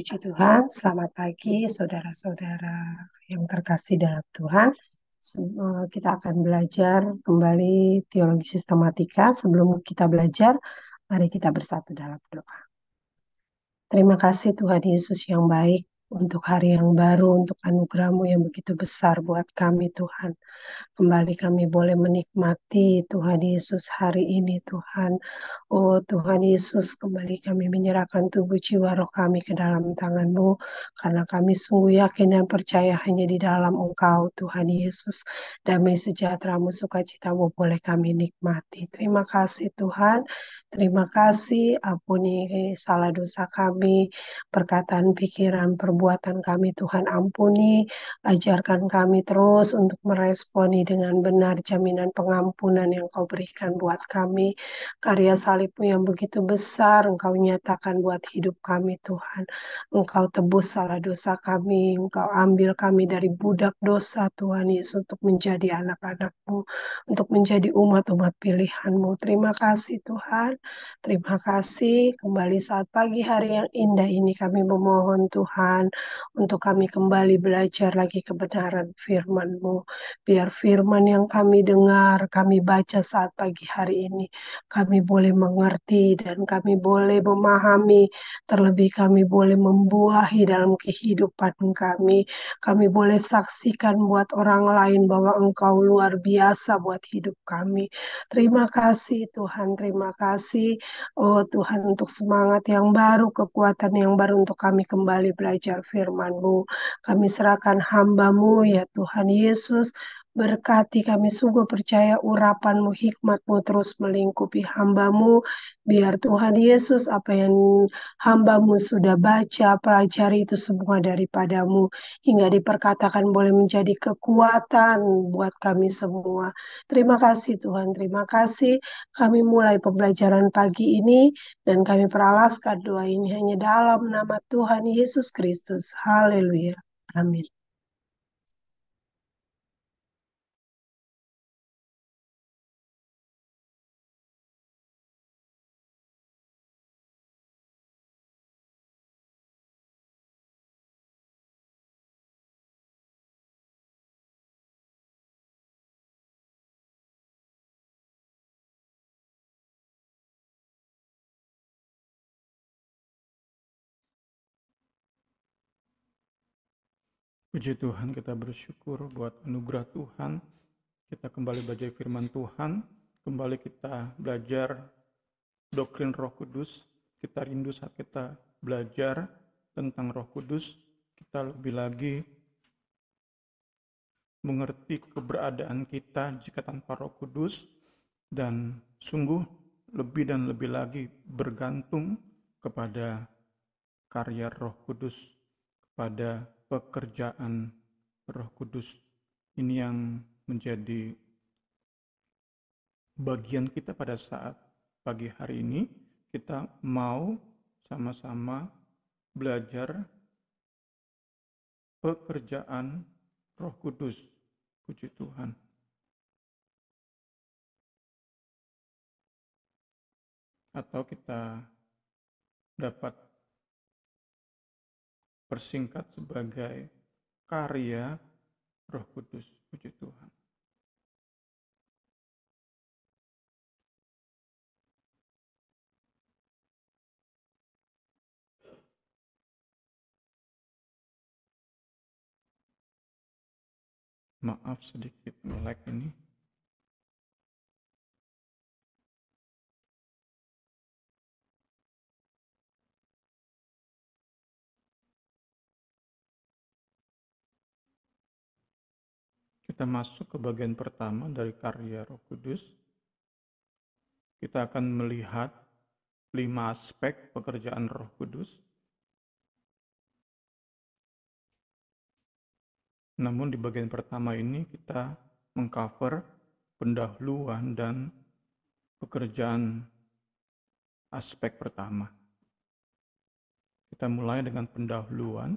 Puji Tuhan, selamat pagi saudara-saudara yang terkasih dalam Tuhan. Kita akan belajar kembali teologi sistematika. Sebelum kita belajar, mari kita bersatu dalam doa. Terima kasih Tuhan Yesus yang baik, untuk hari yang baru, untuk anugerahmu yang begitu besar buat kami Tuhan. Kembali kami boleh menikmati Tuhan Yesus hari ini Tuhan. Oh Tuhan Yesus, kembali kami menyerahkan tubuh jiwa roh kami ke dalam tanganmu, karena kami sungguh yakin dan percaya hanya di dalam engkau Tuhan Yesus. Damai sejahteramu, sukacitamu boleh kami nikmati. Terima kasih Tuhan, terima kasih ampuni salah dosa kami, perkataan, pikiran, perbuatan, perbuatan kami Tuhan ampuni, ajarkan kami terus untuk meresponi dengan benar jaminan pengampunan yang kau berikan buat kami, karya salibmu yang begitu besar engkau nyatakan buat hidup kami Tuhan, engkau tebus salah dosa kami, engkau ambil kami dari budak dosa Tuhan Yesus untuk menjadi anak-anakmu, untuk menjadi umat-umat pilihanmu. Terima kasih Tuhan, terima kasih kembali saat pagi hari yang indah ini kami memohon Tuhan untuk kami kembali belajar lagi kebenaran firman-Mu. Biar firman yang kami dengar, kami baca saat pagi hari ini, kami boleh mengerti dan kami boleh memahami, terlebih kami boleh membuahi dalam kehidupan kami. Kami boleh saksikan buat orang lain bahwa Engkau luar biasa buat hidup kami. Terima kasih Tuhan, terima kasih. Oh Tuhan untuk semangat yang baru, kekuatan yang baru untuk kami kembali belajar firmanmu firman-Mu. Kami serahkan hambamu ya Tuhan Yesus Berkati kami sungguh percaya urapanmu, hikmatmu terus melingkupi hambamu. Biar Tuhan Yesus apa yang hambamu sudah baca, pelajari itu semua daripadamu. Hingga diperkatakan boleh menjadi kekuatan buat kami semua. Terima kasih Tuhan, terima kasih. Kami mulai pembelajaran pagi ini dan kami peralaskan doa ini hanya dalam nama Tuhan Yesus Kristus. Haleluya. Amin. Puji Tuhan, kita bersyukur buat anugerah Tuhan. Kita kembali belajar firman Tuhan, kembali kita belajar doktrin Roh Kudus. Kita rindu saat kita belajar tentang Roh Kudus, kita lebih lagi mengerti keberadaan kita jika tanpa Roh Kudus dan sungguh lebih dan lebih lagi bergantung kepada karya Roh Kudus, kepada pekerjaan Roh Kudus ini yang menjadi bagian kita pada saat pagi hari ini kita mau sama-sama belajar pekerjaan Roh Kudus. Puji Tuhan. Atau kita dapat bersingkat sebagai karya Roh Kudus. Puji Tuhan. Maaf sedikit melek ini. kita masuk ke bagian pertama dari karya Roh Kudus. Kita akan melihat lima aspek pekerjaan Roh Kudus. Namun di bagian pertama ini kita mengcover pendahuluan dan pekerjaan aspek pertama. Kita mulai dengan pendahuluan.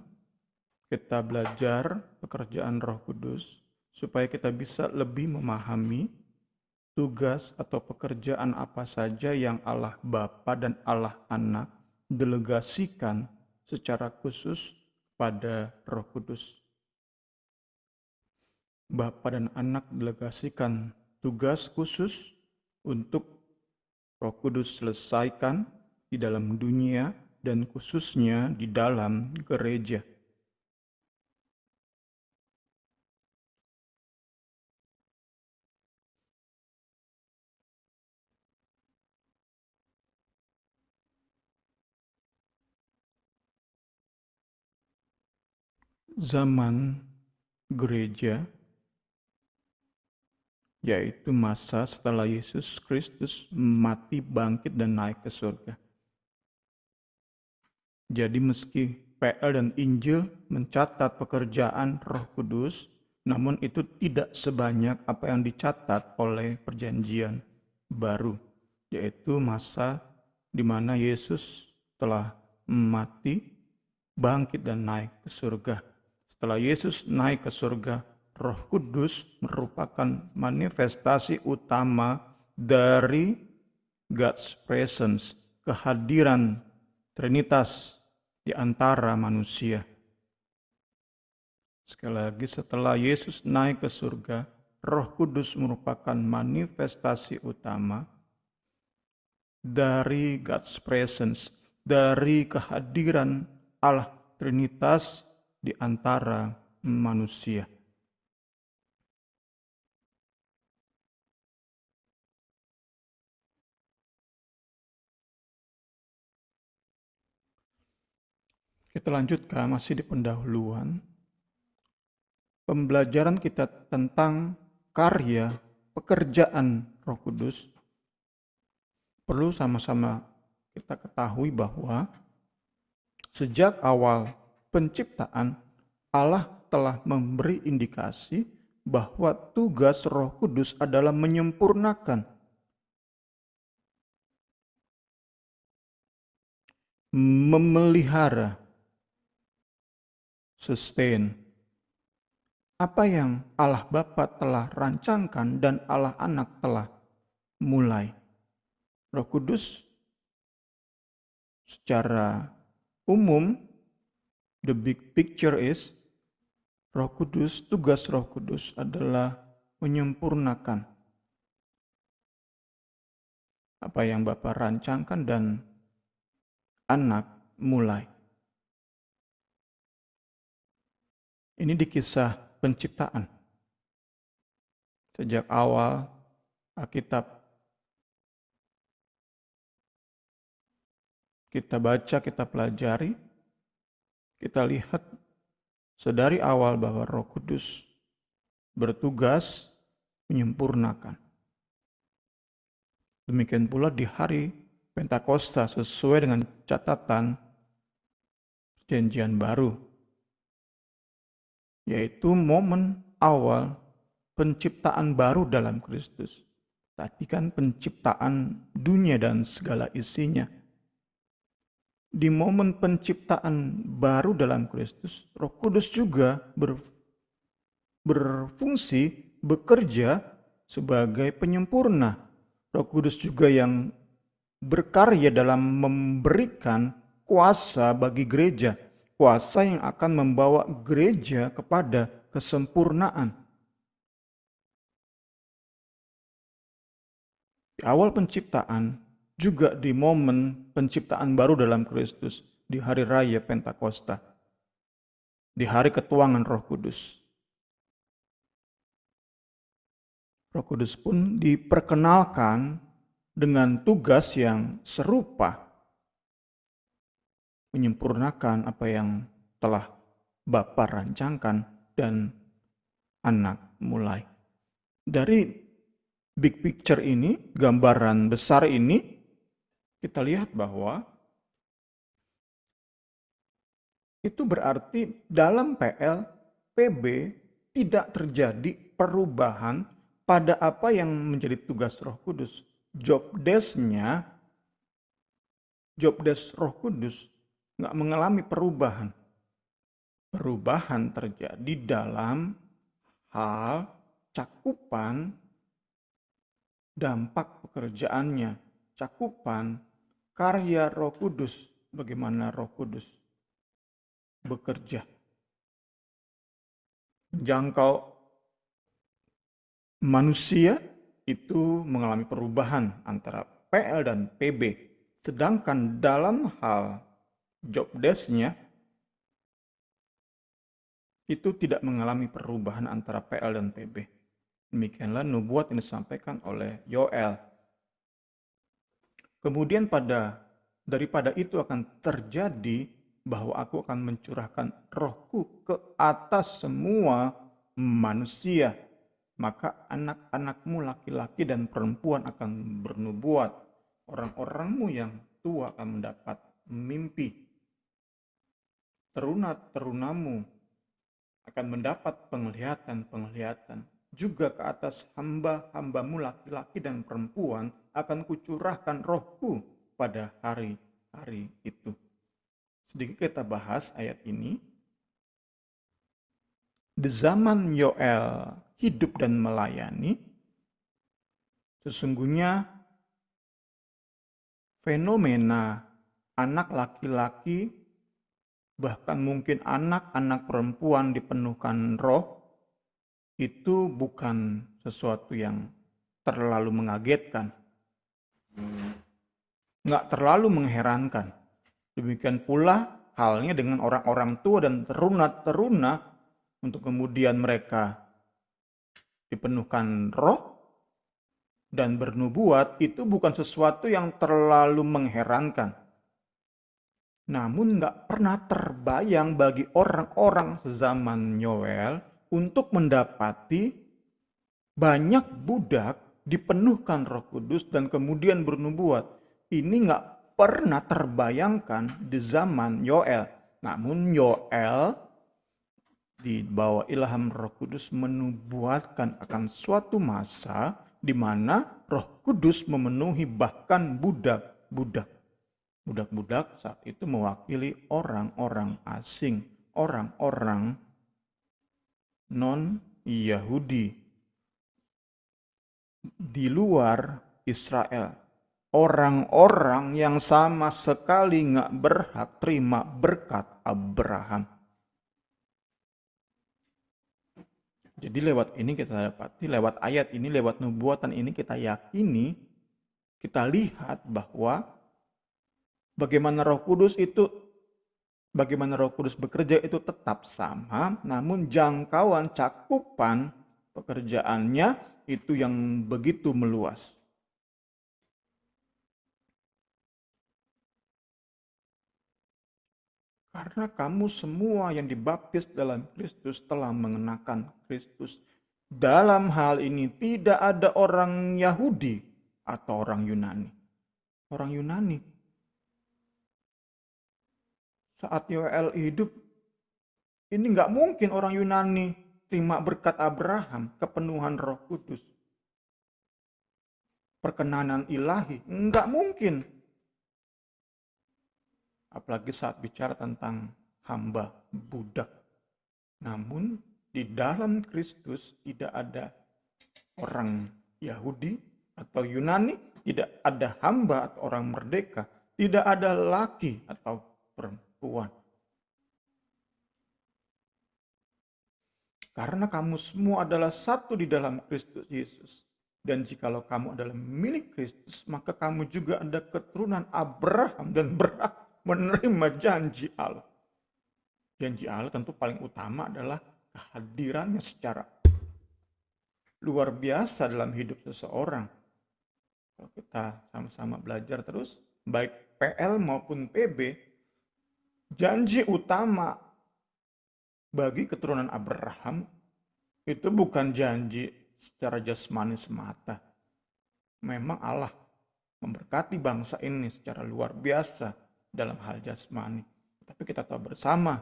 Kita belajar pekerjaan Roh Kudus supaya kita bisa lebih memahami tugas atau pekerjaan apa saja yang Allah Bapa dan Allah Anak delegasikan secara khusus pada Roh Kudus. Bapa dan Anak delegasikan tugas khusus untuk Roh Kudus selesaikan di dalam dunia dan khususnya di dalam gereja. zaman gereja, yaitu masa setelah Yesus Kristus mati, bangkit, dan naik ke surga. Jadi meski PL dan Injil mencatat pekerjaan roh kudus, namun itu tidak sebanyak apa yang dicatat oleh perjanjian baru, yaitu masa di mana Yesus telah mati, bangkit, dan naik ke surga setelah Yesus naik ke surga, Roh Kudus merupakan manifestasi utama dari God's presence, kehadiran Trinitas di antara manusia. Sekali lagi, setelah Yesus naik ke surga, Roh Kudus merupakan manifestasi utama dari God's presence, dari kehadiran Allah Trinitas di antara manusia. Kita lanjutkan masih di pendahuluan. Pembelajaran kita tentang karya pekerjaan Roh Kudus perlu sama-sama kita ketahui bahwa sejak awal penciptaan, Allah telah memberi indikasi bahwa tugas Roh Kudus adalah menyempurnakan memelihara sustain apa yang Allah Bapa telah rancangkan dan Allah Anak telah mulai. Roh Kudus secara umum the big picture is Roh Kudus, tugas Roh Kudus adalah menyempurnakan apa yang Bapak rancangkan dan anak mulai. Ini di kisah penciptaan. Sejak awal Alkitab kita baca, kita pelajari kita lihat sedari awal bahwa Roh Kudus bertugas menyempurnakan. Demikian pula di hari Pentakosta sesuai dengan catatan perjanjian baru, yaitu momen awal penciptaan baru dalam Kristus. Tadi kan penciptaan dunia dan segala isinya di momen penciptaan baru dalam Kristus, Roh Kudus juga berfungsi bekerja sebagai penyempurna. Roh Kudus juga yang berkarya dalam memberikan kuasa bagi gereja, kuasa yang akan membawa gereja kepada kesempurnaan. Di awal penciptaan, juga di momen penciptaan baru dalam Kristus, di hari raya Pentakosta, di hari ketuangan Roh Kudus. Roh Kudus pun diperkenalkan dengan tugas yang serupa menyempurnakan apa yang telah Bapa rancangkan dan anak mulai. Dari big picture ini, gambaran besar ini, kita lihat bahwa itu berarti dalam PL PB tidak terjadi perubahan pada apa yang menjadi tugas Roh Kudus. Job desk job desk Roh Kudus nggak mengalami perubahan. Perubahan terjadi dalam hal cakupan dampak pekerjaannya, cakupan karya Roh Kudus, bagaimana Roh Kudus bekerja. Menjangkau manusia itu mengalami perubahan antara PL dan PB. Sedangkan dalam hal job desk-nya itu tidak mengalami perubahan antara PL dan PB. Demikianlah nubuat yang disampaikan oleh Yoel Kemudian pada daripada itu akan terjadi bahwa aku akan mencurahkan rohku ke atas semua manusia. Maka anak-anakmu laki-laki dan perempuan akan bernubuat. Orang-orangmu yang tua akan mendapat mimpi. Teruna-terunamu akan mendapat penglihatan-penglihatan juga ke atas hamba-hambamu laki-laki dan perempuan akan kucurahkan rohku pada hari-hari itu. Sedikit kita bahas ayat ini. Di zaman Yoel hidup dan melayani, sesungguhnya fenomena anak laki-laki bahkan mungkin anak-anak perempuan dipenuhkan roh itu bukan sesuatu yang terlalu mengagetkan, nggak terlalu mengherankan. Demikian pula halnya dengan orang-orang tua dan teruna-teruna untuk kemudian mereka dipenuhkan roh dan bernubuat itu bukan sesuatu yang terlalu mengherankan. Namun nggak pernah terbayang bagi orang-orang sezaman Noel untuk mendapati banyak budak dipenuhkan roh kudus dan kemudian bernubuat. Ini nggak pernah terbayangkan di zaman Yoel. Namun Yoel di bawah ilham roh kudus menubuatkan akan suatu masa di mana roh kudus memenuhi bahkan budak-budak. Budak-budak saat itu mewakili orang-orang asing, orang-orang non-Yahudi di luar Israel. Orang-orang yang sama sekali nggak berhak terima berkat Abraham. Jadi lewat ini kita dapati, lewat ayat ini, lewat nubuatan ini kita yakini, kita lihat bahwa bagaimana roh kudus itu bagaimana Roh Kudus bekerja itu tetap sama, namun jangkauan cakupan pekerjaannya itu yang begitu meluas. Karena kamu semua yang dibaptis dalam Kristus telah mengenakan Kristus. Dalam hal ini tidak ada orang Yahudi atau orang Yunani. Orang Yunani saat Yoel hidup, ini nggak mungkin orang Yunani terima berkat Abraham, kepenuhan roh kudus. Perkenanan ilahi, nggak mungkin. Apalagi saat bicara tentang hamba budak. Namun di dalam Kristus tidak ada orang Yahudi atau Yunani, tidak ada hamba atau orang merdeka, tidak ada laki atau perempuan Tuhan. Karena kamu semua adalah satu di dalam Kristus Yesus. Dan jikalau kamu adalah milik Kristus, maka kamu juga ada keturunan Abraham dan berhak menerima janji Allah. Janji Allah tentu paling utama adalah kehadirannya secara luar biasa dalam hidup seseorang. Kalau kita sama-sama belajar terus, baik PL maupun PB, janji utama bagi keturunan Abraham itu bukan janji secara jasmani semata. Memang Allah memberkati bangsa ini secara luar biasa dalam hal jasmani. Tapi kita tahu bersama,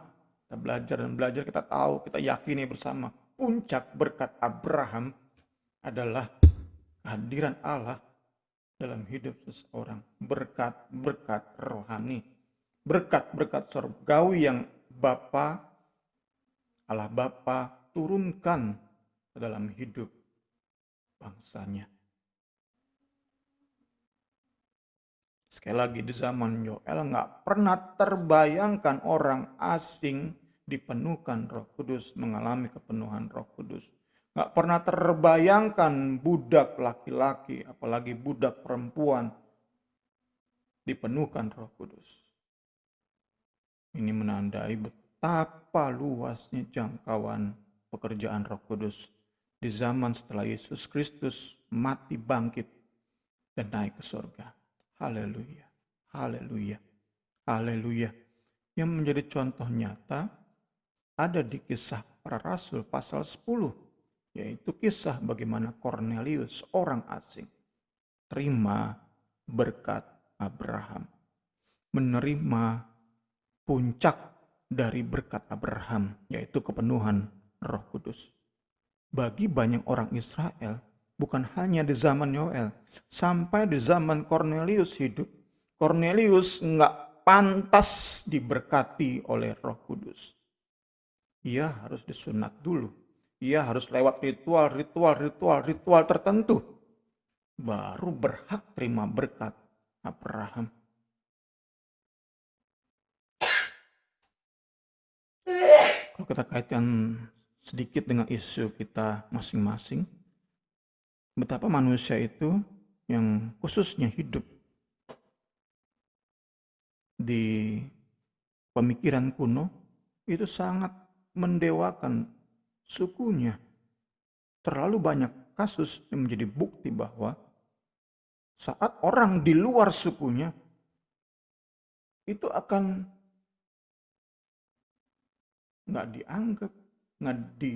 kita belajar dan belajar, kita tahu, kita yakini bersama. Puncak berkat Abraham adalah kehadiran Allah dalam hidup seseorang. Berkat-berkat rohani berkat-berkat surgawi yang Bapa Allah Bapa turunkan ke dalam hidup bangsanya. Sekali lagi di zaman Yoel nggak pernah terbayangkan orang asing dipenuhkan roh kudus, mengalami kepenuhan roh kudus. Nggak pernah terbayangkan budak laki-laki, apalagi budak perempuan dipenuhkan roh kudus. Ini menandai betapa luasnya jangkauan pekerjaan Roh Kudus di zaman setelah Yesus Kristus mati bangkit dan naik ke surga. Haleluya. Haleluya. Haleluya. Yang menjadi contoh nyata ada di kisah para rasul pasal 10 yaitu kisah bagaimana Cornelius orang asing terima berkat Abraham. Menerima puncak dari berkat Abraham, yaitu kepenuhan Roh Kudus. Bagi banyak orang Israel, bukan hanya di zaman Yoel, sampai di zaman Cornelius hidup, Cornelius nggak pantas diberkati oleh Roh Kudus. Ia harus disunat dulu. Ia harus lewat ritual, ritual, ritual, ritual tertentu. Baru berhak terima berkat Abraham. Kalau kita kaitkan sedikit dengan isu kita masing-masing, betapa manusia itu yang khususnya hidup di pemikiran kuno itu sangat mendewakan sukunya. Terlalu banyak kasus yang menjadi bukti bahwa saat orang di luar sukunya itu akan nggak dianggap, nggak di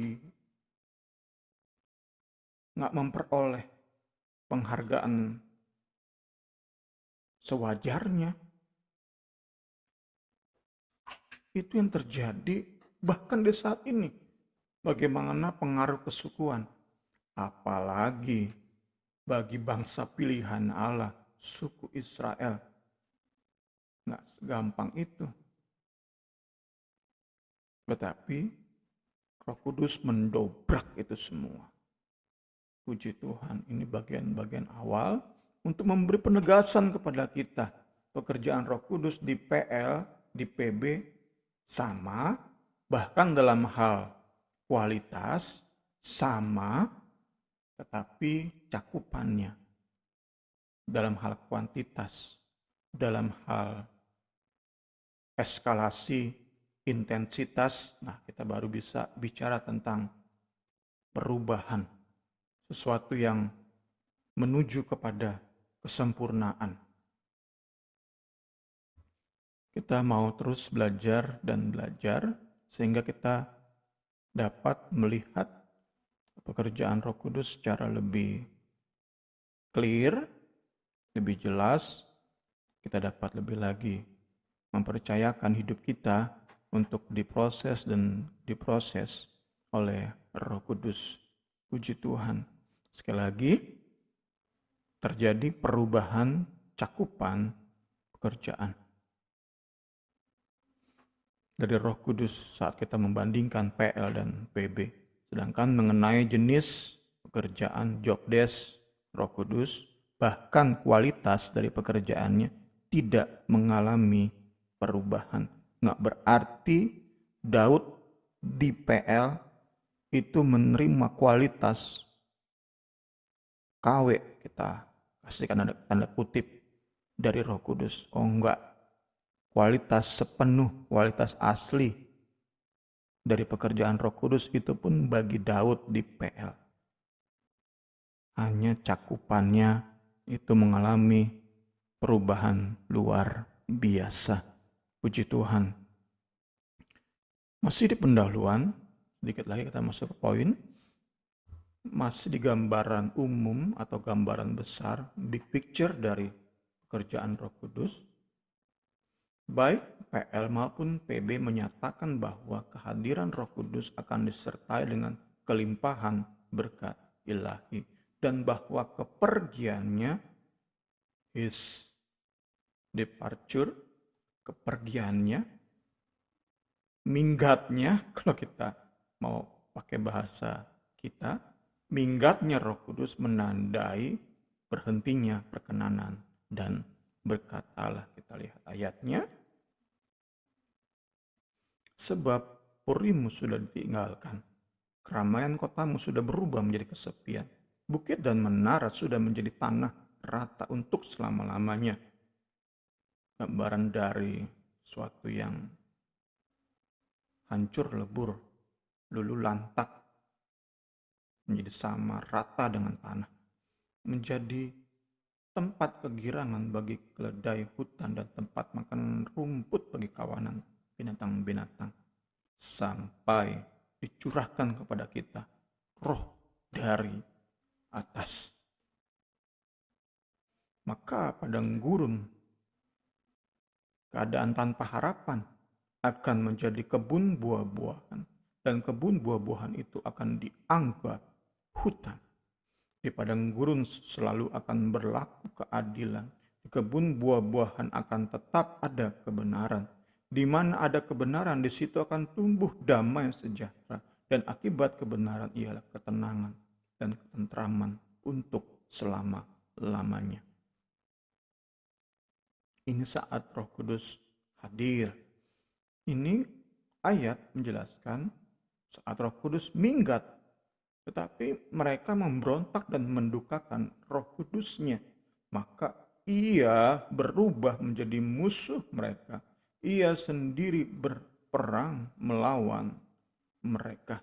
nggak memperoleh penghargaan sewajarnya. Itu yang terjadi bahkan di saat ini. Bagaimana pengaruh kesukuan? Apalagi bagi bangsa pilihan Allah, suku Israel. Nggak segampang itu. Tetapi Roh Kudus mendobrak itu semua. Puji Tuhan, ini bagian-bagian awal untuk memberi penegasan kepada kita. Pekerjaan Roh Kudus di PL, di PB sama, bahkan dalam hal kualitas sama, tetapi cakupannya dalam hal kuantitas, dalam hal eskalasi intensitas. Nah, kita baru bisa bicara tentang perubahan, sesuatu yang menuju kepada kesempurnaan. Kita mau terus belajar dan belajar sehingga kita dapat melihat pekerjaan Roh Kudus secara lebih clear, lebih jelas, kita dapat lebih lagi mempercayakan hidup kita untuk diproses dan diproses oleh Roh Kudus. Puji Tuhan. Sekali lagi, terjadi perubahan cakupan pekerjaan. Dari Roh Kudus saat kita membandingkan PL dan PB. Sedangkan mengenai jenis pekerjaan, job desk, Roh Kudus, bahkan kualitas dari pekerjaannya tidak mengalami perubahan Nggak berarti Daud di PL itu menerima kualitas KW kita kasihkan tanda, tanda kutip dari Roh Kudus. Oh enggak, kualitas sepenuh, kualitas asli dari pekerjaan Roh Kudus itu pun bagi Daud di PL. Hanya cakupannya itu mengalami perubahan luar biasa. Puji Tuhan. Masih di pendahuluan, sedikit lagi kita masuk ke poin. Masih di gambaran umum atau gambaran besar, big picture dari pekerjaan Roh Kudus. Baik PL maupun PB menyatakan bahwa kehadiran Roh Kudus akan disertai dengan kelimpahan berkat ilahi dan bahwa kepergiannya his departure kepergiannya, minggatnya, kalau kita mau pakai bahasa kita, minggatnya roh kudus menandai berhentinya perkenanan dan berkat Allah. kita lihat ayatnya sebab purimu sudah ditinggalkan keramaian kotamu sudah berubah menjadi kesepian bukit dan menara sudah menjadi tanah rata untuk selama-lamanya gambaran dari suatu yang hancur lebur, lulu lantak, menjadi sama rata dengan tanah, menjadi tempat kegirangan bagi keledai hutan dan tempat makan rumput bagi kawanan binatang-binatang. Sampai dicurahkan kepada kita roh dari atas. Maka padang gurun keadaan tanpa harapan akan menjadi kebun buah-buahan dan kebun buah-buahan itu akan dianggap hutan. Di padang gurun selalu akan berlaku keadilan. Di kebun buah-buahan akan tetap ada kebenaran. Di mana ada kebenaran, di situ akan tumbuh damai sejahtera. Dan akibat kebenaran ialah ketenangan dan ketentraman untuk selama-lamanya. Ini saat Roh Kudus hadir. Ini ayat menjelaskan saat Roh Kudus minggat, tetapi mereka memberontak dan mendukakan Roh Kudusnya. Maka ia berubah menjadi musuh mereka. Ia sendiri berperang melawan mereka.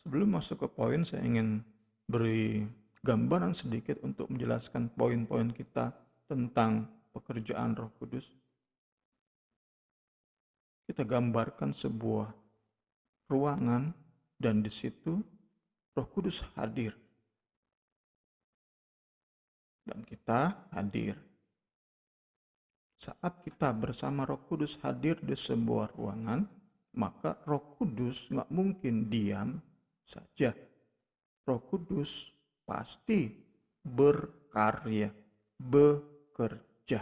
Sebelum masuk ke poin, saya ingin beri gambaran sedikit untuk menjelaskan poin-poin kita tentang pekerjaan Roh Kudus? Kita gambarkan sebuah ruangan dan di situ Roh Kudus hadir. Dan kita hadir. Saat kita bersama Roh Kudus hadir di sebuah ruangan, maka Roh Kudus nggak mungkin diam saja Roh Kudus pasti berkarya, bekerja.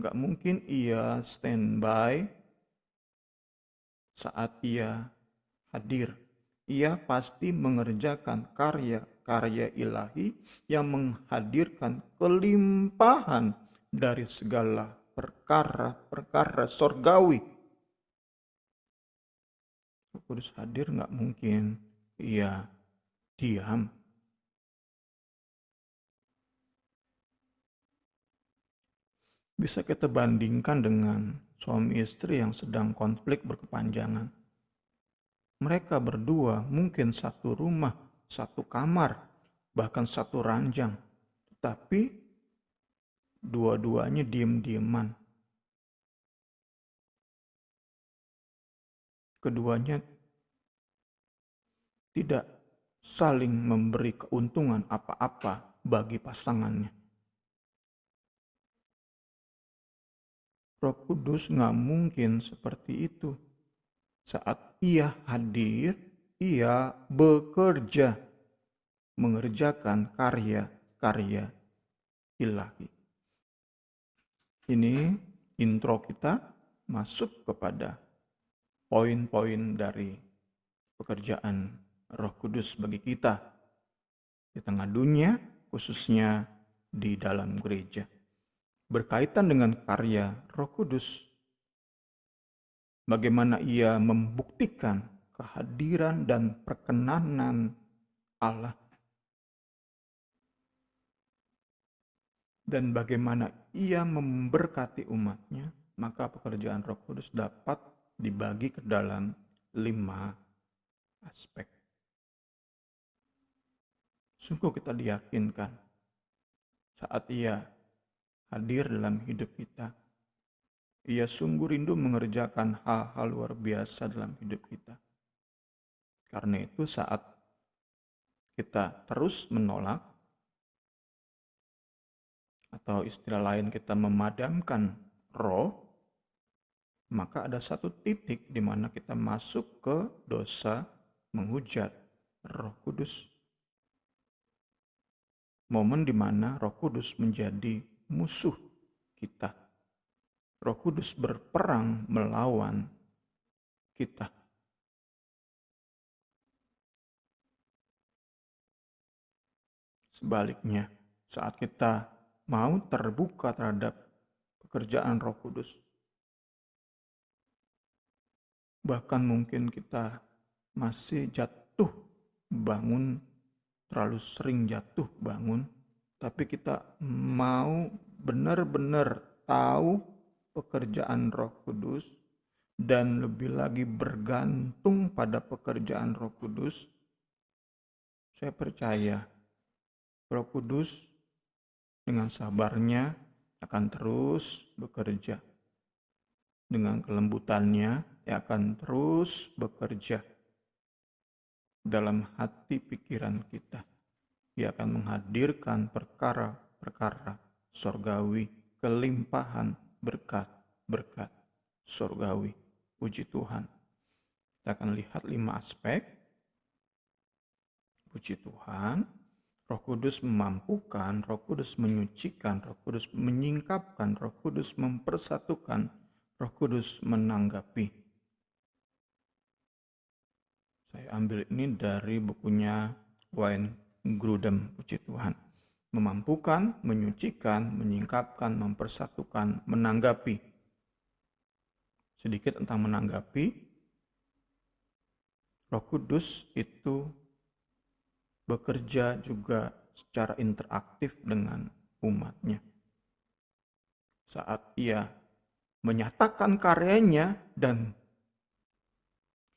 Gak mungkin ia standby saat ia hadir. Ia pasti mengerjakan karya-karya ilahi yang menghadirkan kelimpahan dari segala perkara-perkara sorgawi. Roh Kudus hadir gak mungkin. ia diam. Bisa kita bandingkan dengan suami istri yang sedang konflik berkepanjangan. Mereka berdua mungkin satu rumah, satu kamar, bahkan satu ranjang. Tetapi dua-duanya diam-diaman. Keduanya tidak saling memberi keuntungan apa-apa bagi pasangannya. Roh Kudus nggak mungkin seperti itu. Saat ia hadir, ia bekerja, mengerjakan karya-karya ilahi. Ini intro kita masuk kepada poin-poin dari pekerjaan Roh Kudus bagi kita di tengah dunia, khususnya di dalam gereja. Berkaitan dengan karya Roh Kudus, bagaimana ia membuktikan kehadiran dan perkenanan Allah, dan bagaimana ia memberkati umatnya, maka pekerjaan Roh Kudus dapat dibagi ke dalam lima aspek. Sungguh kita diyakinkan saat ia hadir dalam hidup kita. Ia sungguh rindu mengerjakan hal-hal luar biasa dalam hidup kita. Karena itu saat kita terus menolak atau istilah lain kita memadamkan roh, maka ada satu titik di mana kita masuk ke dosa menghujat roh kudus momen di mana Roh Kudus menjadi musuh kita. Roh Kudus berperang melawan kita. Sebaliknya, saat kita mau terbuka terhadap pekerjaan Roh Kudus, bahkan mungkin kita masih jatuh bangun terlalu sering jatuh bangun, tapi kita mau benar-benar tahu pekerjaan Roh Kudus dan lebih lagi bergantung pada pekerjaan Roh Kudus, saya percaya Roh Kudus dengan sabarnya akan terus bekerja. Dengan kelembutannya, ia akan terus bekerja dalam hati pikiran kita. ia akan menghadirkan perkara-perkara sorgawi, kelimpahan, berkat-berkat sorgawi. Puji Tuhan. Kita akan lihat lima aspek. Puji Tuhan. Roh Kudus memampukan, Roh Kudus menyucikan, Roh Kudus menyingkapkan, Roh Kudus mempersatukan, Roh Kudus menanggapi saya ambil ini dari bukunya Wayne Grudem, puji Tuhan. Memampukan, menyucikan, menyingkapkan, mempersatukan, menanggapi. Sedikit tentang menanggapi. Roh Kudus itu bekerja juga secara interaktif dengan umatnya. Saat ia menyatakan karyanya dan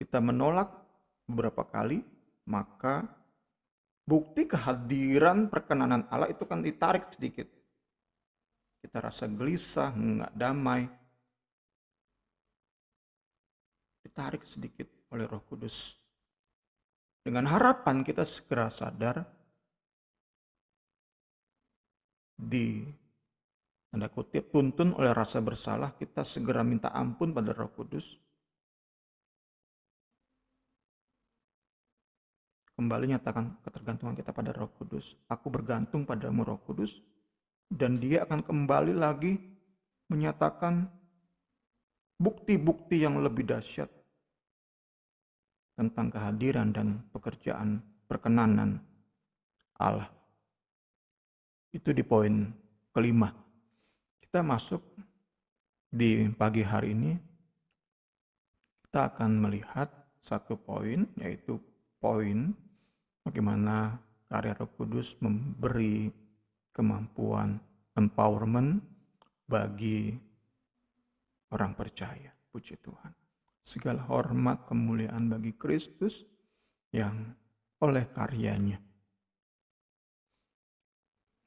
kita menolak beberapa kali, maka bukti kehadiran perkenanan Allah itu kan ditarik sedikit. Kita rasa gelisah, nggak damai. Ditarik sedikit oleh roh kudus. Dengan harapan kita segera sadar di tanda kutip tuntun oleh rasa bersalah kita segera minta ampun pada Roh Kudus kembali nyatakan ketergantungan kita pada Roh Kudus. Aku bergantung padamu Roh Kudus dan dia akan kembali lagi menyatakan bukti-bukti yang lebih dahsyat tentang kehadiran dan pekerjaan perkenanan Allah. Itu di poin kelima. Kita masuk di pagi hari ini kita akan melihat satu poin yaitu poin bagaimana karya Roh Kudus memberi kemampuan empowerment bagi orang percaya. Puji Tuhan. Segala hormat kemuliaan bagi Kristus yang oleh karyanya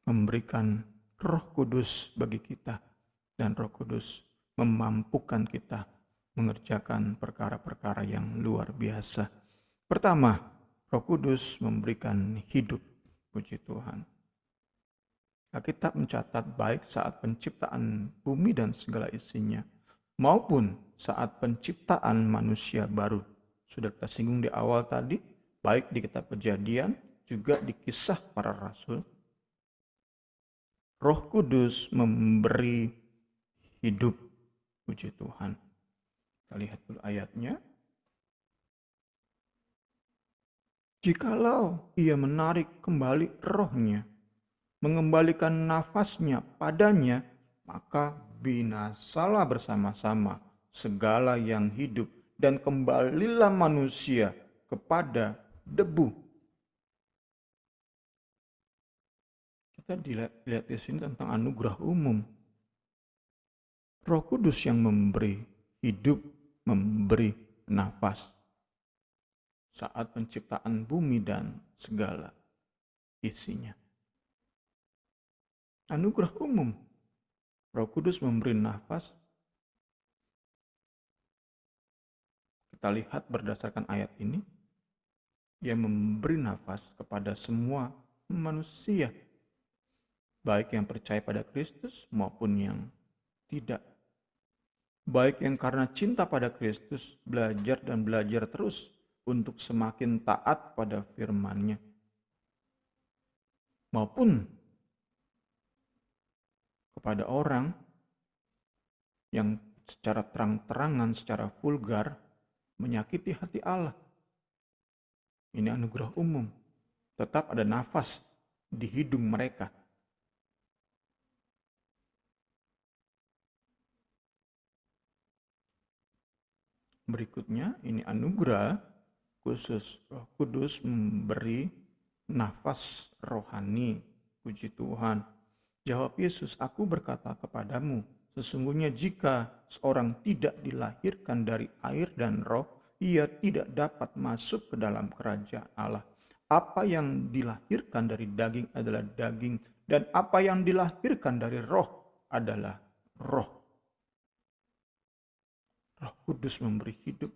memberikan Roh Kudus bagi kita dan Roh Kudus memampukan kita mengerjakan perkara-perkara yang luar biasa. Pertama, Roh Kudus memberikan hidup, puji Tuhan. Alkitab mencatat baik saat penciptaan bumi dan segala isinya, maupun saat penciptaan manusia baru. Sudah kita singgung di awal tadi, baik di kitab kejadian, juga di kisah para rasul. Roh Kudus memberi hidup, puji Tuhan. Kita lihat dulu ayatnya. Jikalau ia menarik kembali rohnya, mengembalikan nafasnya padanya, maka binasalah bersama-sama segala yang hidup dan kembalilah manusia kepada debu. Kita dilihat, dilihat di sini tentang anugerah umum. Roh Kudus yang memberi hidup, memberi nafas saat penciptaan bumi dan segala isinya. Anugerah umum. Roh Kudus memberi nafas. Kita lihat berdasarkan ayat ini, Dia memberi nafas kepada semua manusia, baik yang percaya pada Kristus maupun yang tidak. Baik yang karena cinta pada Kristus belajar dan belajar terus untuk semakin taat pada firman-Nya maupun kepada orang yang secara terang-terangan, secara vulgar menyakiti hati Allah. Ini anugerah umum. Tetap ada nafas di hidung mereka. Berikutnya, ini anugerah khusus Roh Kudus memberi nafas rohani. Puji Tuhan. Jawab Yesus, aku berkata kepadamu, sesungguhnya jika seorang tidak dilahirkan dari air dan roh, ia tidak dapat masuk ke dalam kerajaan Allah. Apa yang dilahirkan dari daging adalah daging, dan apa yang dilahirkan dari roh adalah roh. Roh Kudus memberi hidup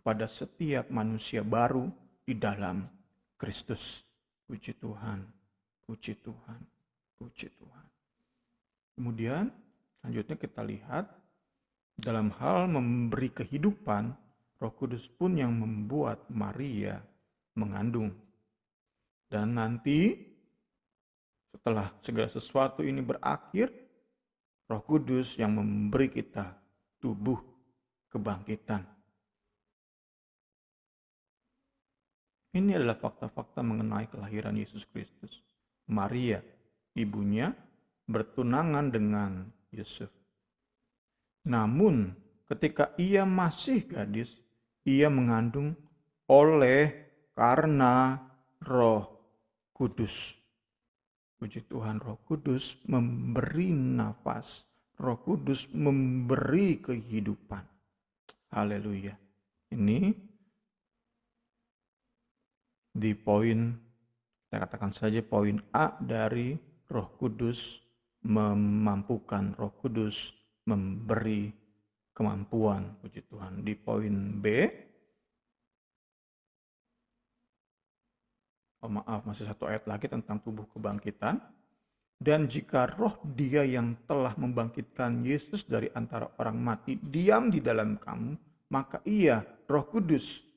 kepada setiap manusia baru di dalam Kristus. Puji Tuhan, puji Tuhan, puji Tuhan. Kemudian lanjutnya kita lihat dalam hal memberi kehidupan, Roh Kudus pun yang membuat Maria mengandung. Dan nanti setelah segala sesuatu ini berakhir, Roh Kudus yang memberi kita tubuh kebangkitan Ini adalah fakta-fakta mengenai kelahiran Yesus Kristus. Maria, ibunya, bertunangan dengan Yusuf. Namun, ketika ia masih gadis, ia mengandung oleh karena Roh Kudus. Puji Tuhan, Roh Kudus memberi nafas, Roh Kudus memberi kehidupan. Haleluya! Ini di poin kita katakan saja poin A dari Roh Kudus memampukan Roh Kudus memberi kemampuan puji Tuhan di poin B Oh maaf, masih satu ayat lagi tentang tubuh kebangkitan. Dan jika roh dia yang telah membangkitkan Yesus dari antara orang mati diam di dalam kamu, maka ia, roh kudus,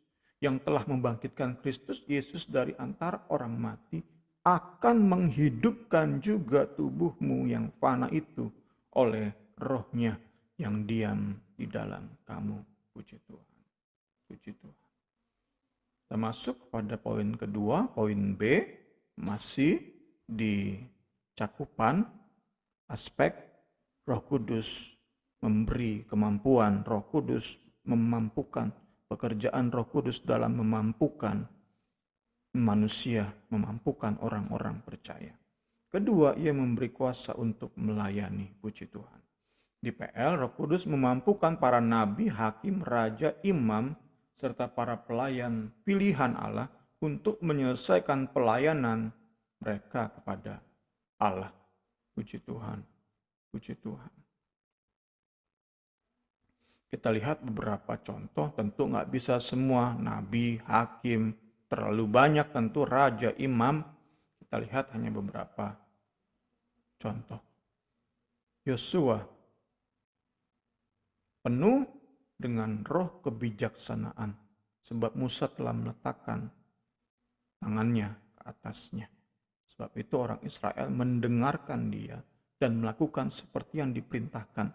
yang telah membangkitkan Kristus Yesus dari antara orang mati akan menghidupkan juga tubuhmu yang fana itu oleh rohnya yang diam di dalam kamu. Puji Tuhan. Puji Tuhan. Kita masuk pada poin kedua, poin B, masih di cakupan aspek roh kudus memberi kemampuan, roh kudus memampukan pekerjaan Roh Kudus dalam memampukan manusia, memampukan orang-orang percaya. Kedua, ia memberi kuasa untuk melayani puji Tuhan. Di PL, Roh Kudus memampukan para nabi, hakim, raja, imam, serta para pelayan pilihan Allah untuk menyelesaikan pelayanan mereka kepada Allah. Puji Tuhan, puji Tuhan. Kita lihat beberapa contoh, tentu nggak bisa semua nabi, hakim, terlalu banyak tentu raja, imam. Kita lihat hanya beberapa contoh. Yosua penuh dengan roh kebijaksanaan sebab Musa telah meletakkan tangannya ke atasnya. Sebab itu orang Israel mendengarkan dia dan melakukan seperti yang diperintahkan.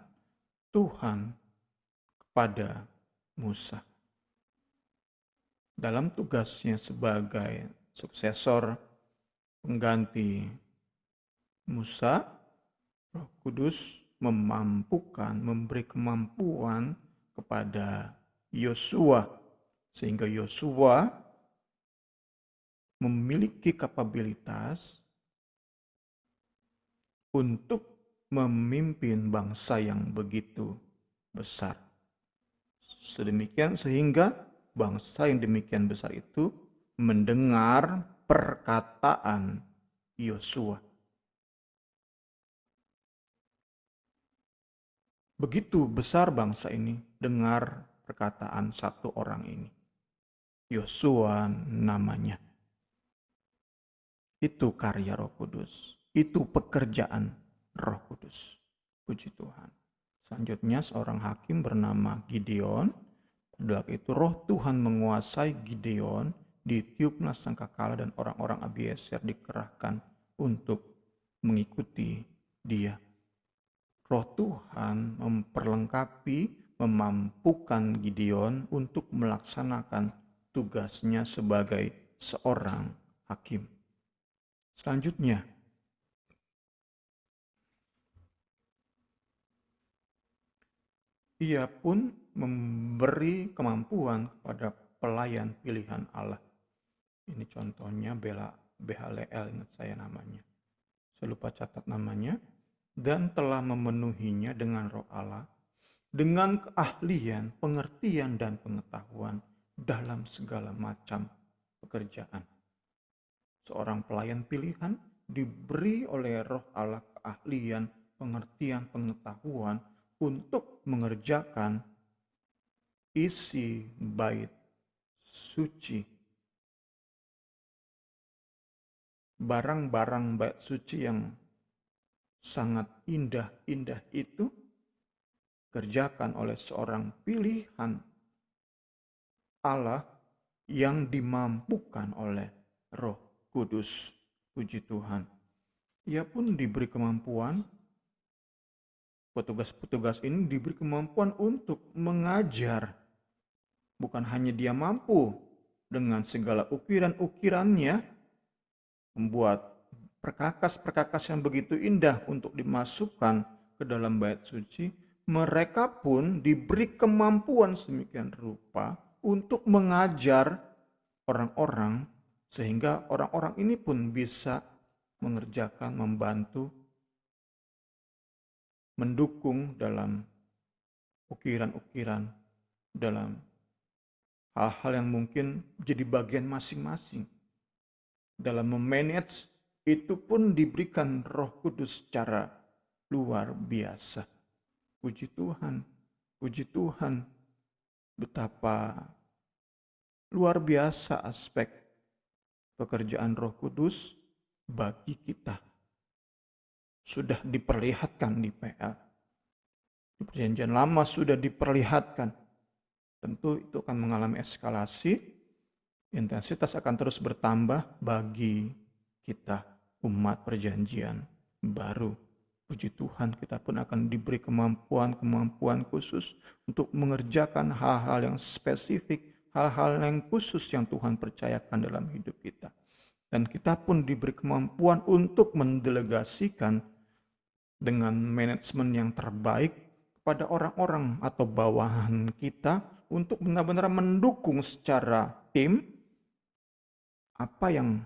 Tuhan pada Musa. Dalam tugasnya sebagai suksesor pengganti Musa, Roh Kudus memampukan, memberi kemampuan kepada Yosua sehingga Yosua memiliki kapabilitas untuk memimpin bangsa yang begitu besar. Sedemikian sehingga bangsa yang demikian besar itu mendengar perkataan Yosua. Begitu besar bangsa ini dengar perkataan satu orang ini. Yosua namanya. Itu karya Roh Kudus. Itu pekerjaan Roh Kudus. Puji Tuhan. Selanjutnya seorang hakim bernama Gideon sudah itu roh Tuhan menguasai Gideon, ditiuplah sangkakala dan orang-orang Abieser dikerahkan untuk mengikuti dia. Roh Tuhan memperlengkapi, memampukan Gideon untuk melaksanakan tugasnya sebagai seorang hakim. Selanjutnya, ia pun memberi kemampuan kepada pelayan pilihan Allah. Ini contohnya Bela BHLL ingat saya namanya. Saya lupa catat namanya. Dan telah memenuhinya dengan roh Allah. Dengan keahlian, pengertian, dan pengetahuan dalam segala macam pekerjaan. Seorang pelayan pilihan diberi oleh roh Allah keahlian, pengertian, pengetahuan untuk mengerjakan isi bait suci. Barang-barang bait suci yang sangat indah-indah itu kerjakan oleh seorang pilihan Allah yang dimampukan oleh Roh Kudus. Puji Tuhan. Ia pun diberi kemampuan petugas-petugas ini diberi kemampuan untuk mengajar bukan hanya dia mampu dengan segala ukiran-ukirannya membuat perkakas-perkakas yang begitu indah untuk dimasukkan ke dalam bait suci, mereka pun diberi kemampuan semikian rupa untuk mengajar orang-orang sehingga orang-orang ini pun bisa mengerjakan, membantu, mendukung dalam ukiran-ukiran dalam hal-hal yang mungkin jadi bagian masing-masing. Dalam memanage itu pun diberikan roh kudus secara luar biasa. Puji Tuhan, puji Tuhan betapa luar biasa aspek pekerjaan roh kudus bagi kita. Sudah diperlihatkan di PA. Di perjanjian lama sudah diperlihatkan tentu itu akan mengalami eskalasi, intensitas akan terus bertambah bagi kita umat perjanjian baru. Puji Tuhan kita pun akan diberi kemampuan-kemampuan khusus untuk mengerjakan hal-hal yang spesifik, hal-hal yang khusus yang Tuhan percayakan dalam hidup kita. Dan kita pun diberi kemampuan untuk mendelegasikan dengan manajemen yang terbaik kepada orang-orang atau bawahan kita untuk benar-benar mendukung secara tim apa yang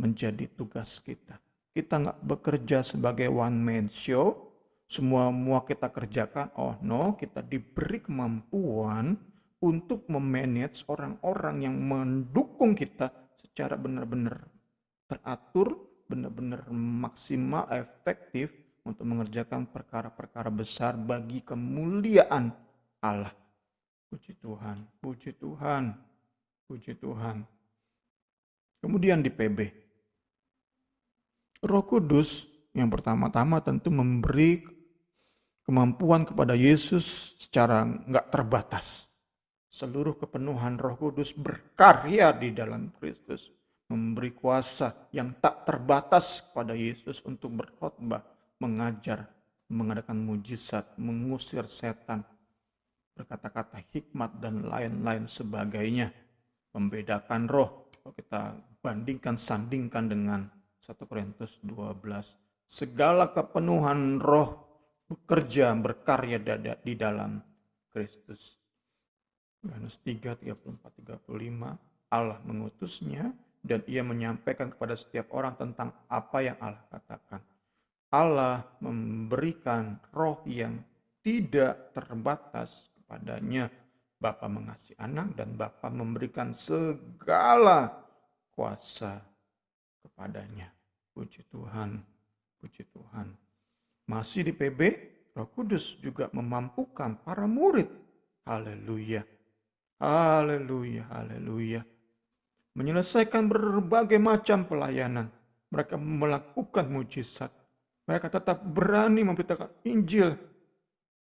menjadi tugas kita. Kita nggak bekerja sebagai one man show, semua semua kita kerjakan. Oh no, kita diberi kemampuan untuk memanage orang-orang yang mendukung kita secara benar-benar teratur, benar-benar maksimal, efektif untuk mengerjakan perkara-perkara besar bagi kemuliaan Allah. Puji Tuhan, puji Tuhan, puji Tuhan. Kemudian di PB. Roh Kudus yang pertama-tama tentu memberi kemampuan kepada Yesus secara nggak terbatas. Seluruh kepenuhan Roh Kudus berkarya di dalam Kristus, memberi kuasa yang tak terbatas kepada Yesus untuk berkhotbah, mengajar, mengadakan mujizat, mengusir setan, berkata-kata hikmat dan lain-lain sebagainya. Membedakan roh, kalau kita bandingkan, sandingkan dengan 1 Korintus 12. Segala kepenuhan roh bekerja, berkarya di dalam Kristus. Yohanes 3, 34, 35. Allah mengutusnya dan ia menyampaikan kepada setiap orang tentang apa yang Allah katakan. Allah memberikan roh yang tidak terbatas kepadanya. Bapa mengasihi anak dan Bapa memberikan segala kuasa kepadanya. Puji Tuhan, puji Tuhan. Masih di PB, Roh Kudus juga memampukan para murid. Haleluya. Haleluya, haleluya. Menyelesaikan berbagai macam pelayanan. Mereka melakukan mujizat. Mereka tetap berani memberitakan Injil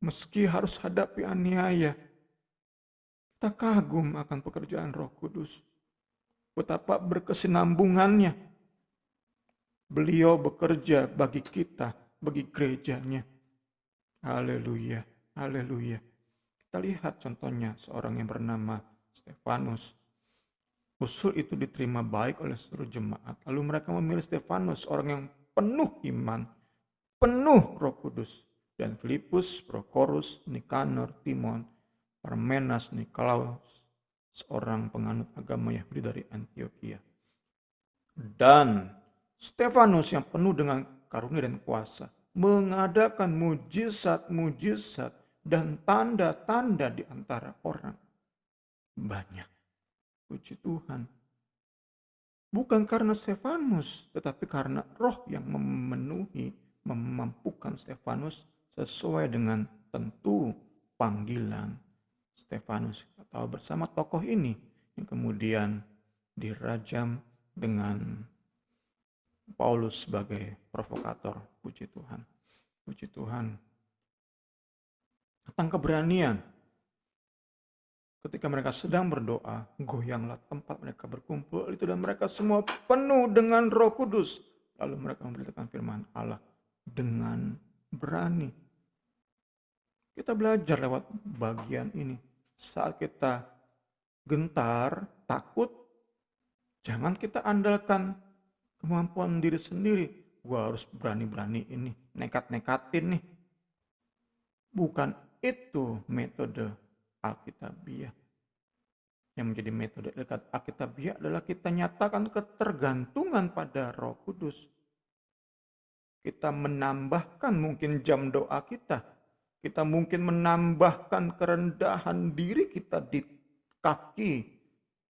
meski harus hadapi aniaya. Kita kagum akan pekerjaan Roh Kudus, betapa berkesinambungannya. Beliau bekerja bagi kita, bagi gerejanya. Haleluya, haleluya. Kita lihat contohnya seorang yang bernama Stefanus. Usul itu diterima baik oleh seluruh jemaat. Lalu mereka memilih Stefanus, orang yang penuh iman, penuh roh kudus dan Filipus, Prochorus, Nikanor, Timon, Parmenas, Nikolaus, seorang penganut agama Yahudi dari Antioquia. Dan Stefanus yang penuh dengan karunia dan kuasa mengadakan mujizat-mujizat dan tanda-tanda di antara orang. Banyak. Puji Tuhan. Bukan karena Stefanus, tetapi karena roh yang memenuhi, memampukan Stefanus sesuai dengan tentu panggilan Stefanus. atau bersama tokoh ini yang kemudian dirajam dengan Paulus sebagai provokator. Puji Tuhan. Puji Tuhan. Tentang keberanian. Ketika mereka sedang berdoa, goyanglah tempat mereka berkumpul itu dan mereka semua penuh dengan roh kudus. Lalu mereka memberitakan firman Allah dengan berani. Kita belajar lewat bagian ini. Saat kita gentar, takut, jangan kita andalkan kemampuan diri sendiri. Gue harus berani-berani ini, nekat-nekatin nih. Bukan itu metode Alkitabiah. Yang menjadi metode Alkitabiah adalah kita nyatakan ketergantungan pada roh kudus kita menambahkan mungkin jam doa kita kita mungkin menambahkan kerendahan diri kita di kaki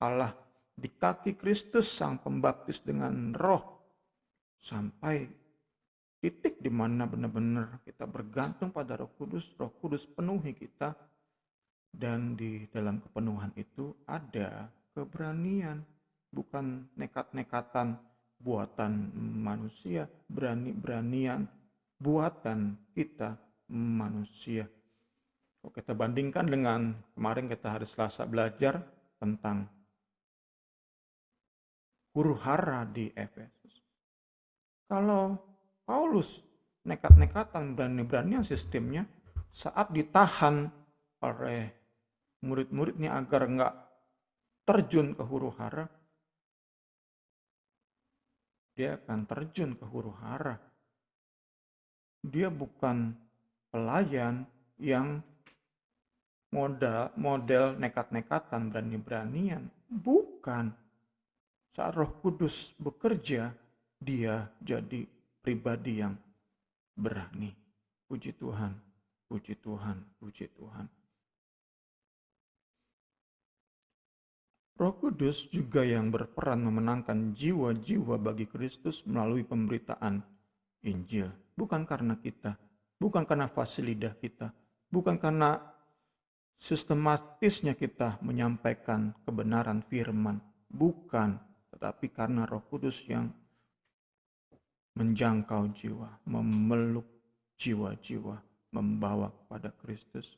Allah, di kaki Kristus Sang Pembaptis dengan roh. Sampai titik di mana benar-benar kita bergantung pada Roh Kudus, Roh Kudus penuhi kita dan di dalam kepenuhan itu ada keberanian, bukan nekat-nekatan buatan manusia, berani-beranian buatan kita manusia. Kalau kita bandingkan dengan kemarin kita hari Selasa belajar tentang huru hara di Efesus. Kalau Paulus nekat-nekatan berani-beranian sistemnya saat ditahan oleh murid-muridnya agar nggak terjun ke huru hara, dia akan terjun ke huru hara. Dia bukan pelayan yang modal model nekat-nekatan berani-beranian bukan saat Roh Kudus bekerja dia jadi pribadi yang berani puji Tuhan puji Tuhan puji Tuhan Roh Kudus juga yang berperan memenangkan jiwa-jiwa bagi Kristus melalui pemberitaan Injil bukan karena kita bukan karena fasilitas kita, bukan karena sistematisnya kita menyampaikan kebenaran firman, bukan, tetapi karena Roh Kudus yang menjangkau jiwa, memeluk jiwa-jiwa, membawa kepada Kristus.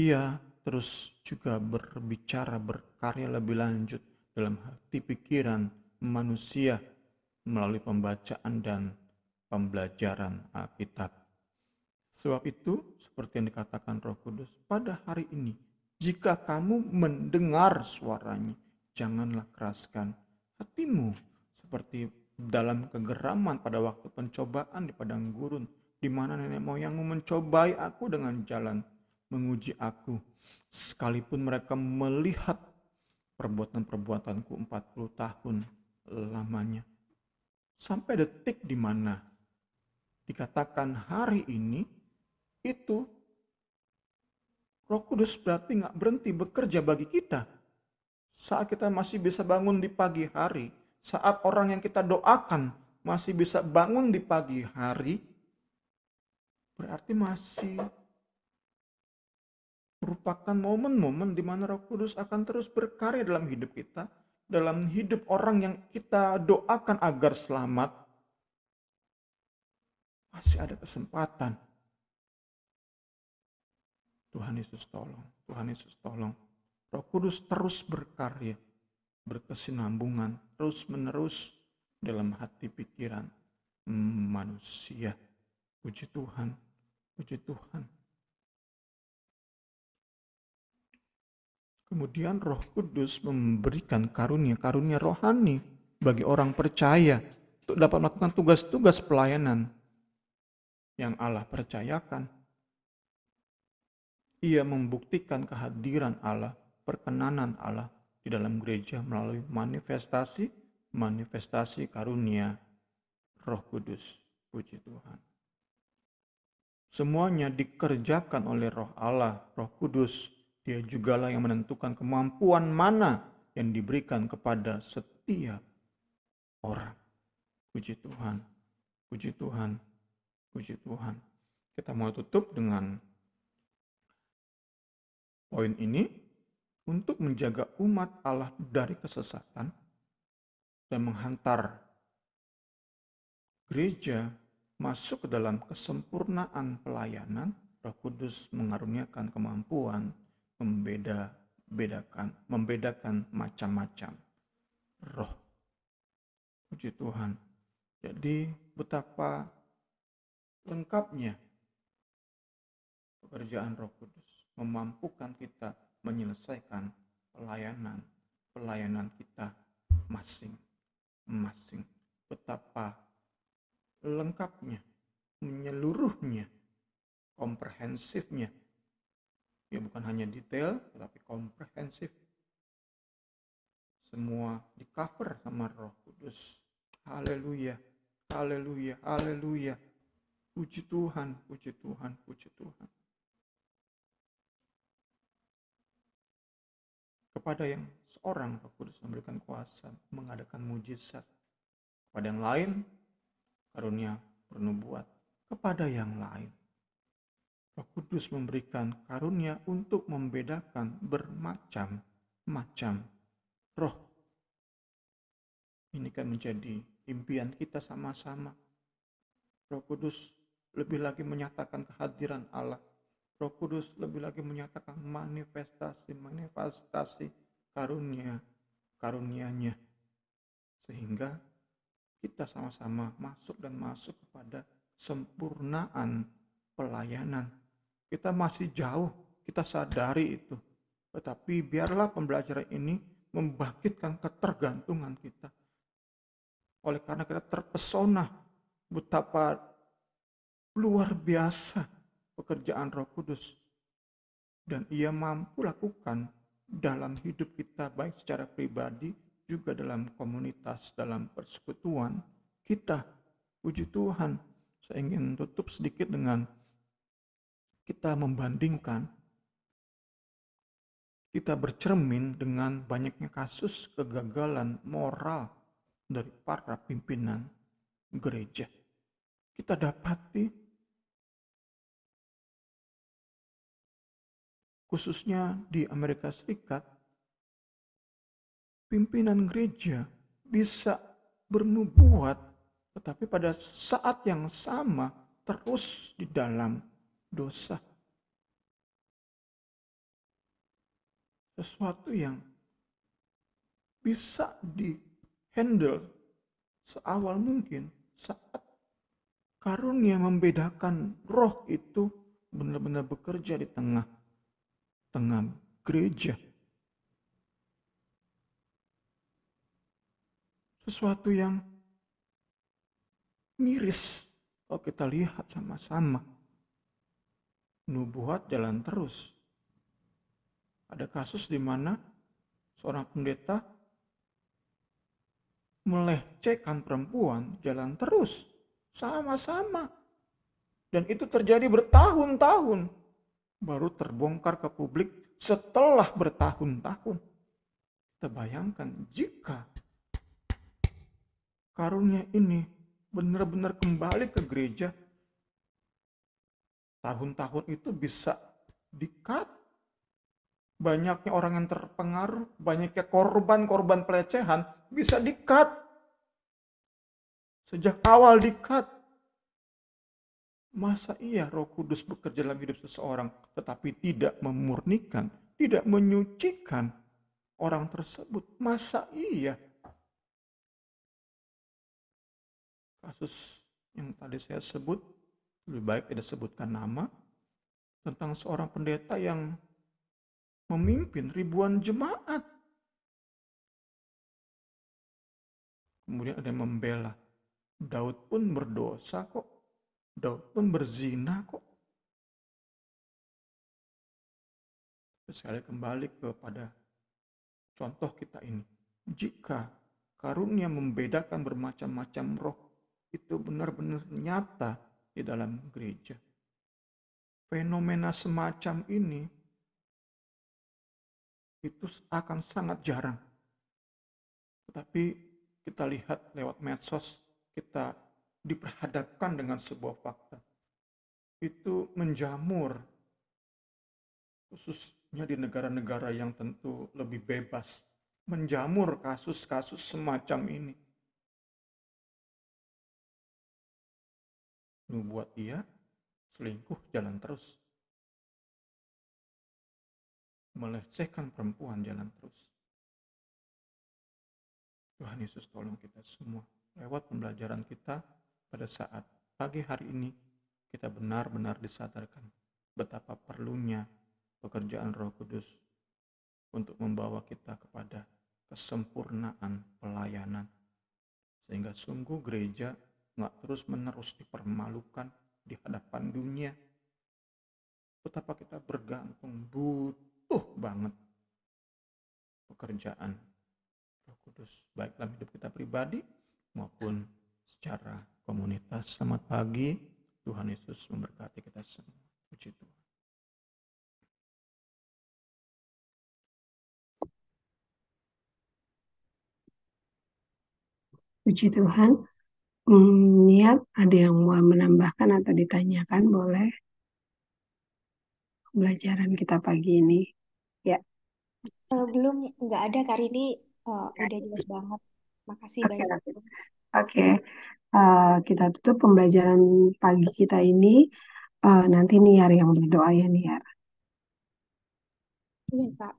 Ia terus juga berbicara, berkarya lebih lanjut dalam hati pikiran manusia melalui pembacaan dan pembelajaran Alkitab. Sebab itu, seperti yang dikatakan Roh Kudus, pada hari ini, jika kamu mendengar suaranya, janganlah keraskan hatimu seperti dalam kegeraman pada waktu pencobaan di padang gurun, di mana nenek moyangmu mencobai aku dengan jalan menguji aku. Sekalipun mereka melihat perbuatan-perbuatanku 40 tahun lamanya. Sampai detik di mana dikatakan hari ini itu Roh Kudus berarti nggak berhenti bekerja bagi kita. Saat kita masih bisa bangun di pagi hari, saat orang yang kita doakan masih bisa bangun di pagi hari, berarti masih merupakan momen-momen di mana Roh Kudus akan terus berkarya dalam hidup kita, dalam hidup orang yang kita doakan agar selamat. Masih ada kesempatan Tuhan Yesus tolong, Tuhan Yesus tolong. Roh Kudus terus berkarya, berkesinambungan, terus menerus dalam hati pikiran manusia. Puji Tuhan, puji Tuhan. Kemudian Roh Kudus memberikan karunia-karunia rohani bagi orang percaya untuk dapat melakukan tugas-tugas pelayanan yang Allah percayakan ia membuktikan kehadiran Allah, perkenanan Allah di dalam gereja melalui manifestasi manifestasi karunia Roh Kudus. Puji Tuhan. Semuanya dikerjakan oleh Roh Allah, Roh Kudus. Dia jugalah yang menentukan kemampuan mana yang diberikan kepada setiap orang. Puji Tuhan. Puji Tuhan. Puji Tuhan. Kita mau tutup dengan poin ini untuk menjaga umat Allah dari kesesatan dan menghantar gereja masuk ke dalam kesempurnaan pelayanan, Roh Kudus mengaruniakan kemampuan membeda bedakan, membedakan macam-macam roh. Puji Tuhan. Jadi betapa lengkapnya pekerjaan Roh Kudus memampukan kita menyelesaikan pelayanan-pelayanan kita masing-masing. Betapa lengkapnya, menyeluruhnya, komprehensifnya. Ya bukan hanya detail, tetapi komprehensif. Semua di cover sama roh kudus. Haleluya, haleluya, haleluya. Puji Tuhan, puji Tuhan, puji Tuhan. kepada yang seorang Roh Kudus memberikan kuasa mengadakan mujizat, kepada yang lain karunia bernubuat, kepada yang lain Roh Kudus memberikan karunia untuk membedakan bermacam-macam roh. Ini kan menjadi impian kita sama-sama. Roh Kudus lebih lagi menyatakan kehadiran Allah Roh Kudus lebih lagi menyatakan manifestasi manifestasi karunia karunianya sehingga kita sama-sama masuk dan masuk kepada sempurnaan pelayanan kita masih jauh kita sadari itu tetapi biarlah pembelajaran ini membangkitkan ketergantungan kita oleh karena kita terpesona betapa luar biasa pekerjaan Roh Kudus, dan Ia mampu lakukan dalam hidup kita, baik secara pribadi juga dalam komunitas, dalam persekutuan kita. Puji Tuhan, saya ingin tutup sedikit dengan kita membandingkan kita bercermin dengan banyaknya kasus kegagalan moral dari para pimpinan gereja. Kita dapati khususnya di Amerika Serikat, pimpinan gereja bisa bernubuat, tetapi pada saat yang sama terus di dalam dosa. Sesuatu yang bisa dihandle seawal mungkin saat karunia membedakan roh itu benar-benar bekerja di tengah tengah gereja. Sesuatu yang miris kalau kita lihat sama-sama. Nubuat jalan terus. Ada kasus di mana seorang pendeta melecehkan perempuan jalan terus sama-sama. Dan itu terjadi bertahun-tahun baru terbongkar ke publik setelah bertahun-tahun. Kita bayangkan jika karunia ini benar-benar kembali ke gereja, tahun-tahun itu bisa dikat. Banyaknya orang yang terpengaruh, banyaknya korban-korban pelecehan bisa dikat. Sejak awal dikat Masa iya roh kudus bekerja dalam hidup seseorang tetapi tidak memurnikan, tidak menyucikan orang tersebut? Masa iya? Kasus yang tadi saya sebut, lebih baik tidak sebutkan nama, tentang seorang pendeta yang memimpin ribuan jemaat. Kemudian ada yang membela. Daud pun berdosa kok Daud pun berzina kok. Sekali kembali kepada contoh kita ini. Jika karunia membedakan bermacam-macam roh itu benar-benar nyata di dalam gereja. Fenomena semacam ini itu akan sangat jarang. Tetapi kita lihat lewat medsos, kita diperhadapkan dengan sebuah fakta itu menjamur khususnya di negara-negara yang tentu lebih bebas menjamur kasus-kasus semacam ini nubuat dia selingkuh jalan terus melecehkan perempuan jalan terus Tuhan Yesus tolong kita semua lewat pembelajaran kita pada saat pagi hari ini kita benar-benar disadarkan betapa perlunya pekerjaan Roh Kudus untuk membawa kita kepada kesempurnaan pelayanan, sehingga sungguh gereja nggak terus-menerus dipermalukan di hadapan dunia. Betapa kita bergantung, butuh banget pekerjaan Roh Kudus, baik dalam hidup kita pribadi maupun secara komunitas. Selamat pagi, Tuhan Yesus memberkati kita semua. Puji Tuhan. Puji Tuhan. Hmm, ya, ada yang mau menambahkan atau ditanyakan boleh. Pelajaran kita pagi ini. Ya. Uh, belum, nggak ada Karini. Uh, eh, udah jelas banget. Makasih okay. banyak. Oke, uh, kita tutup pembelajaran pagi kita ini. Uh, nanti Niar yang berdoa ya Niar. Iya, Kak.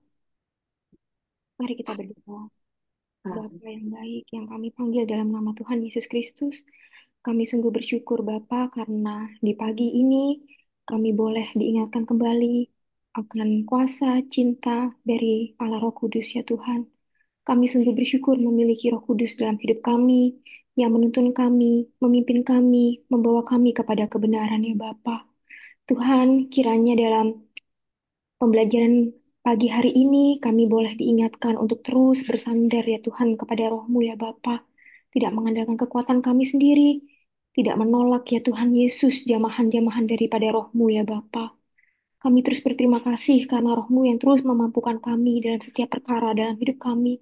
Mari kita berdoa. Ah. Bapa yang baik, yang kami panggil dalam nama Tuhan Yesus Kristus, kami sungguh bersyukur Bapak karena di pagi ini kami boleh diingatkan kembali akan kuasa cinta dari Allah Roh Kudus ya Tuhan. Kami sungguh bersyukur memiliki roh kudus dalam hidup kami, yang menuntun kami, memimpin kami, membawa kami kepada kebenaran ya Bapa. Tuhan, kiranya dalam pembelajaran pagi hari ini kami boleh diingatkan untuk terus bersandar ya Tuhan kepada rohmu ya Bapa. Tidak mengandalkan kekuatan kami sendiri, tidak menolak ya Tuhan Yesus jamahan-jamahan daripada rohmu ya Bapa. Kami terus berterima kasih karena rohmu yang terus memampukan kami dalam setiap perkara dalam hidup kami.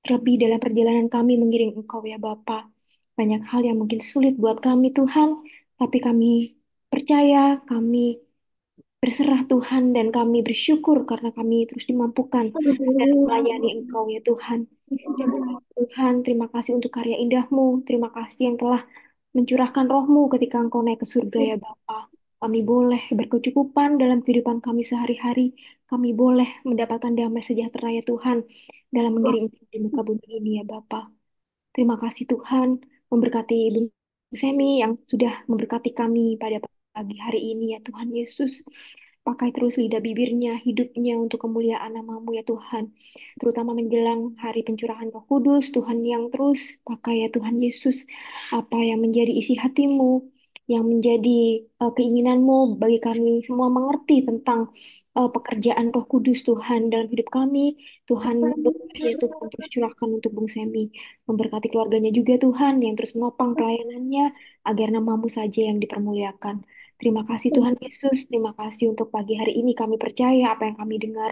Terlebih dalam perjalanan kami mengiring engkau ya Bapa. Banyak hal yang mungkin sulit buat kami Tuhan, tapi kami percaya, kami berserah Tuhan dan kami bersyukur karena kami terus dimampukan dan melayani Engkau ya Tuhan. Tuhan, terima kasih untuk karya indahmu. Terima kasih yang telah mencurahkan rohmu ketika Engkau naik ke surga ya Bapa. Kami boleh berkecukupan dalam kehidupan kami sehari-hari. Kami boleh mendapatkan damai sejahtera ya Tuhan dalam mengirim di muka bumi ini ya Bapa. Terima kasih Tuhan memberkati Ibu Semi yang sudah memberkati kami pada pagi hari ini ya Tuhan Yesus. Pakai terus lidah bibirnya, hidupnya untuk kemuliaan namamu ya Tuhan. Terutama menjelang hari pencurahan roh kudus, Tuhan yang terus pakai ya Tuhan Yesus. Apa yang menjadi isi hatimu, yang menjadi uh, keinginanmu bagi kami semua mengerti tentang uh, pekerjaan Roh Kudus Tuhan dalam hidup kami. Tuhan ya Tuhan terus curahkan untuk Bung Semi, memberkati keluarganya juga Tuhan yang terus menopang pelayanannya agar namamu saja yang dipermuliakan. Terima kasih Tuhan Yesus, terima kasih untuk pagi hari ini kami percaya apa yang kami dengar,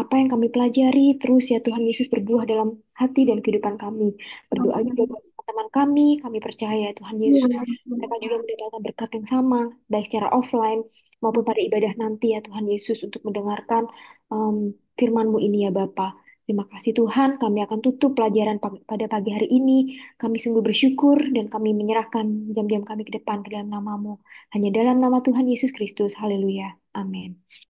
apa yang kami pelajari, terus ya Tuhan Yesus berbuah dalam hati dan kehidupan kami. Berdoa juga teman kami, kami percaya Tuhan iya, Yesus. Iya, iya. Mereka juga mendapatkan berkat yang sama, baik secara offline maupun pada ibadah nanti ya Tuhan Yesus untuk mendengarkan um, mmm, firman ini ya Bapak Terima kasih Tuhan, kami akan tutup pelajaran pada pagi hari ini. Kami sungguh bersyukur dan kami menyerahkan jam-jam kami ke depan ke dalam namamu. Hanya dalam nama Tuhan Yesus Kristus. Haleluya. Amin.